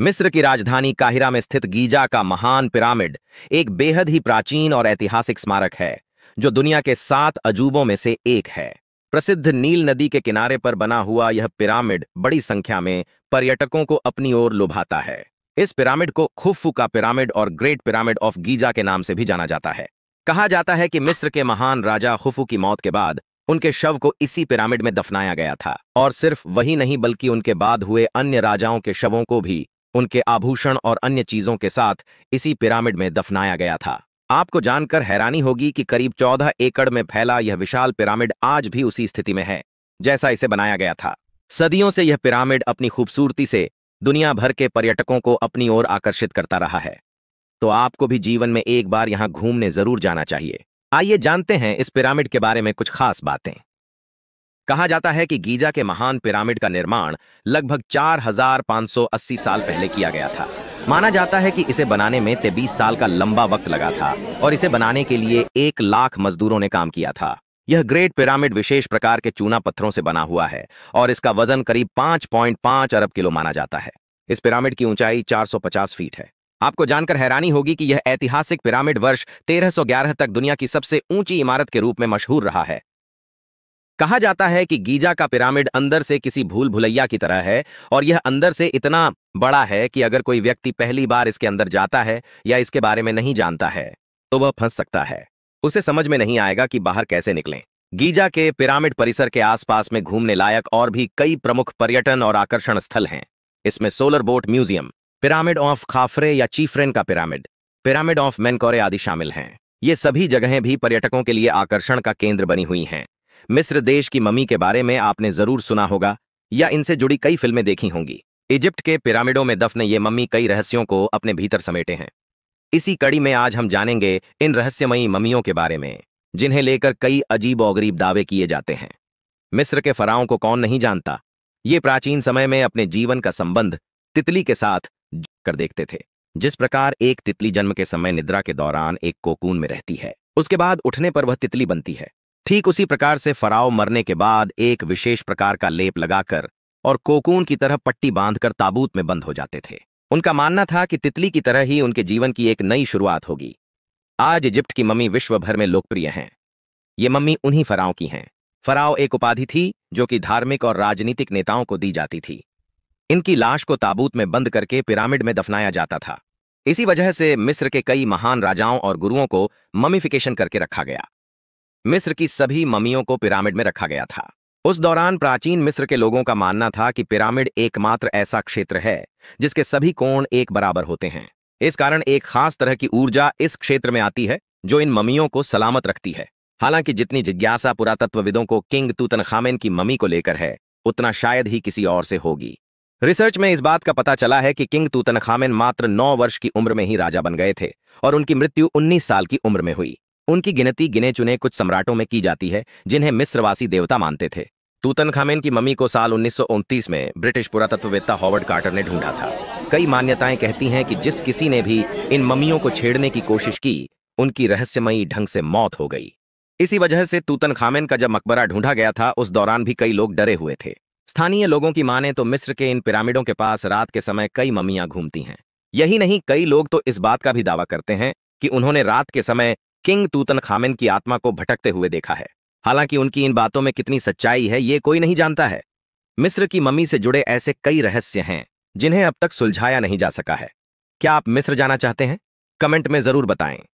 मिस्र की राजधानी काहिरा में स्थित गीजा का महान पिरामिड एक बेहद ही प्राचीन और ऐतिहासिक स्मारक है जो दुनिया के सात अजूबों में से एक है प्रसिद्ध नील नदी के किनारे पर बना हुआ यह पिरामिड बड़ी संख्या में पर्यटकों को अपनी ओर लुभाता है इस पिरामिड को खुफू का पिरामिड और ग्रेट पिरामिड ऑफ गीजा के नाम से भी जाना जाता है कहा जाता है कि मिस्र के महान राजा खुफू की मौत के बाद उनके शव को इसी पिरामिड में दफनाया गया था और सिर्फ वही नहीं बल्कि उनके बाद हुए अन्य राजाओं के शवों को भी उनके आभूषण और अन्य चीजों के साथ इसी पिरामिड में दफनाया गया था आपको जानकर हैरानी होगी कि करीब चौदह एकड़ में फैला यह विशाल पिरामिड आज भी उसी स्थिति में है जैसा इसे बनाया गया था सदियों से यह पिरामिड अपनी खूबसूरती से दुनिया भर के पर्यटकों को अपनी ओर आकर्षित करता रहा है तो आपको भी जीवन में एक बार यहां घूमने जरूर जाना चाहिए आइए जानते हैं इस पिरामिड के बारे में कुछ खास बातें कहा जाता है कि गीजा के महान पिरामिड का निर्माण लगभग 4580 साल पहले किया गया था माना जाता है कि इसे बनाने में तेबीस साल का लंबा वक्त लगा था और इसे बनाने के लिए एक लाख मजदूरों ने काम किया था यह ग्रेट पिरामिड विशेष प्रकार के चूना पत्थरों से बना हुआ है और इसका वजन करीब 5.5 अरब किलो माना जाता है इस पिरामिड की ऊंचाई 450 फीट है आपको जानकर हैरानी होगी कि यह ऐतिहासिक पिरामिड वर्ष 1311 तक दुनिया की सबसे ऊंची इमारत के रूप में मशहूर रहा है कहा जाता है कि गीजा का पिरामिड अंदर से किसी भूल भुलैया की तरह है और यह अंदर से इतना बड़ा है कि अगर कोई व्यक्ति पहली बार इसके अंदर जाता है या इसके बारे में नहीं जानता है तो वह फंस सकता है उसे समझ में नहीं आएगा कि बाहर कैसे निकलें गीजा के पिरामिड परिसर के आसपास में घूमने लायक और भी कई प्रमुख पर्यटन और आकर्षण स्थल हैं इसमें solar boat museum pyramid of Khafre या चीफ्रेन का पिरामिड पिरामिड ऑफ मेनकोरे आदि शामिल हैं ये सभी जगहें भी पर्यटकों के लिए आकर्षण का केंद्र बनी हुई हैं मिस्र देश की मम्मी के बारे में आपने जरूर सुना होगा या इनसे जुड़ी कई फिल्में देखी होंगी इजिप्ट के पिरामिडों में दफन ये मम्मी कई रहस्यों को अपने भीतर समेटे हैं इसी कड़ी में आज हम जानेंगे इन रहस्यमयी मम्मियों के बारे में जिन्हें लेकर कई अजीब और गरीब दावे किए जाते हैं मिस्र के फराओं को कौन नहीं जानता ये प्राचीन समय में अपने जीवन का संबंध तितली के साथ कर देखते थे जिस प्रकार एक तितली जन्म के समय निद्रा के दौरान एक कोकून में रहती है उसके बाद उठने पर वह तितली बनती है ठीक उसी प्रकार से फराव मरने के बाद एक विशेष प्रकार का लेप लगाकर और कोकून की तरह पट्टी बांधकर ताबूत में बंद हो जाते थे उनका मानना था कि तितली की तरह ही उनके जीवन की एक नई शुरुआत होगी आज इजिप्ट की मम्मी विश्व भर में लोकप्रिय हैं ये मम्मी उन्हीं फराव की हैं फराव एक उपाधि थी जो कि धार्मिक और राजनीतिक नेताओं को दी जाती थी इनकी लाश को ताबूत में बंद करके पिरामिड में दफनाया जाता था इसी वजह से मिस्र के कई महान राजाओं और गुरुओं को ममिफिकेशन करके रखा गया मिस्र की सभी ममियों को पिरामिड में रखा गया था उस दौरान प्राचीन मिस्र के लोगों का मानना था कि पिरामिड एकमात्र ऐसा क्षेत्र है जिसके सभी कोण एक बराबर होते हैं इस कारण एक खास तरह की ऊर्जा इस क्षेत्र में आती है जो इन ममियों को सलामत रखती है हालांकि जितनी जिज्ञासा पुरातत्वविदों को किंग तूतन की ममी को लेकर है उतना शायद ही किसी और से होगी रिसर्च में इस बात का पता चला है कि किंग तूतनखामेन मात्र नौ वर्ष की उम्र में ही राजा बन गए थे और उनकी मृत्यु उन्नीस साल की उम्र में हुई उनकी गिनती गिने चुने कुछ सम्राटों में की जाती है जिन्हें मिस्रवासी देवता मानते थे तूतन खामेन की मम्मी को साल उन्नीस में ब्रिटिश पुरातत्ववेत्ता हॉवर्ड कार्टर ने ढूंढा था कई मान्यताएं कहती हैं कि जिस किसी ने भी इन मम्मियों को छेड़ने की कोशिश की उनकी रहस्यमयी ढंग से मौत हो गई इसी वजह से तूतन खामेन का जब मकबरा ढूंढा गया था उस दौरान भी कई लोग डरे हुए थे स्थानीय लोगों की माने तो मिस्र के इन पिरामिडों के पास रात के समय कई मम्मियां घूमती हैं यही नहीं कई लोग तो इस बात का भी दावा करते हैं कि उन्होंने रात के समय किंग तूतन खामिन की आत्मा को भटकते हुए देखा है हालांकि उनकी इन बातों में कितनी सच्चाई है ये कोई नहीं जानता है मिस्र की मम्मी से जुड़े ऐसे कई रहस्य हैं जिन्हें अब तक सुलझाया नहीं जा सका है क्या आप मिस्र जाना चाहते हैं कमेंट में जरूर बताएं